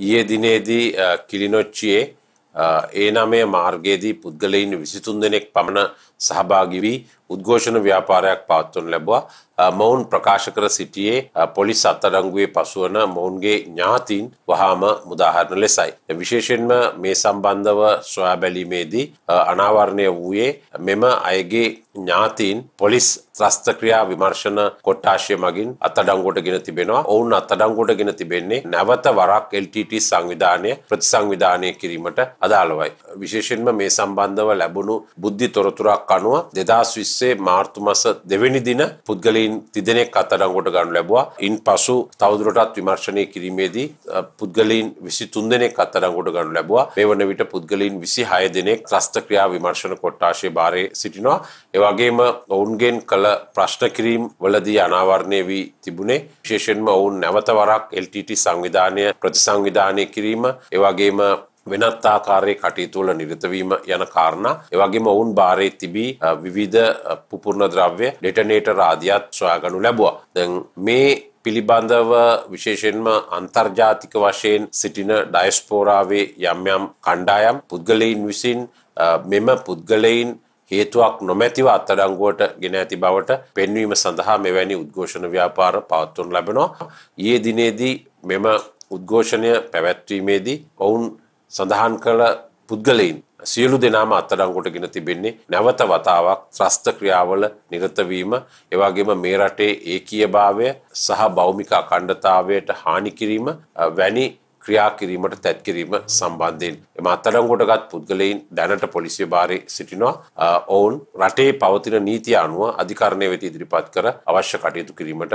ඊයේ දිනේදී කිලිනොච්චියේ ඒ නමය මාර්ගයේදී පුද්ගලයින් විසිතුන් දෙනෙක් පමණ සහභාගි වී උද්ඝෝෂණ ව්‍යාපාරයක් පවත්වනු ලැබවා මොවුන් ප්‍රකාශ කර සිටියේ පොලිස් අත්අඩංගුවේ පසුවන මොවුන්ගේ ඥාතීන් වහාම මුදාහරණ ලෙසයි. විශේෂෙන්ම මේ සම්බන්ධව සොයා බැලීමේදී අනාවරණය වූයේ මෙම අයගේ ඥාතීන් පොලිස් ත්‍රස්තක්‍රියා විමර්ශන කොට්ටාශය මගින් අත්තඩංගොට ගෙන තිබෙනවා ඔවුන් අත්තඩංගොට ගෙන තිබෙන්නේ නැවත වරක් LTT සංවිධානය ප්‍රතිසංවිධානය කිරීමට අදාළවයි. විශේෂෙන්ම මේ සම්බන්ධව ලැබුණු බුද්ධි තොරතුරක් අනුව දෙදස් විස්සේ මාර්තුමස දෙවැනි දින පුද්ගලීන් කවින් තිදෙනෙක් අතරංගොට ගන්න ලැබවා ඉන් පසු තවදුරටත් විමර්ශනය කිරීමේදී පුද්ගලයින් විසි තුන්දෙනෙක් අතරංගොට ගන්න ලැබවා මේ වන විට පුද්ගලින් විසි හය දෙනෙක් ්‍රස්ථක්‍රියා විමර්ශන කොට්ටාශය භාරය සිටිනවා එවගේම ඔවුන්ගෙන් කළ ප්‍රශ්න කිරීම් වලදී අනාවරණය වී තිබුණේ විශේෂෙන්ම ඔවුන් නැවතවරක් LTT සංවිධානය ප්‍රතිසංවිධානය කිරීම එවගේම වෙනත් ආකාරයේ කටයුතු වල නිරත වීම යන කාරණා එවැගේම ඔවුන් බාරේ තිබී විවිධ පුපුරන ද්‍රව්‍ය ඩෙටනේටර් ආදියත් සොයාගනු ලැබුවා. දැන් මේ පිළිබඳව විශේෂෙන්ම අන්තර්ජාතික වශයෙන් සිටින ඩයස්පෝරාවේ යම් යම් කණ්ඩායම් පුද්ගලයින් විසින් මෙම පුද්ගලයින් හේතුවක් නොමැතිව අත්අඩංගුවට ගෙන ඇති බවට පෙන්වීම සඳහා මෙවැනි උද්ඝෝෂණ ව්‍යාපාර පවත්වනු ලැබෙනවා. ඊයේ දිනේදී මෙම උද්ඝෝෂණය පැවැත්වීමේදී ඔවුන් සඳහන් කළ පුද්ගලයින් සියලු දෙනාම අත්තරංගොට ගෙන තිබෙන්නේ නැවත වතාවක් ත්‍රස්ත ක්‍රියාවල නිරතවීම එවාගේම මේ රටේ ඒකීයභාවය සහ බෞමික අඛණ්ඩතාවයට හානි කිරීම වැනි ක්‍රියා කිරීමට තැත් කිරීම සම්බන්ධයෙන් එම අත්අඩංගුවටගත් පුද්ගලයින් දැනට පොලිසිය භාරයේ සිටිනවා ඔවුන් රටේ පවතින නීතිය අනුව අධිකරණය වෙත ඉදිරිපත් කර අවශ්‍ය කටයුතු කිරීමට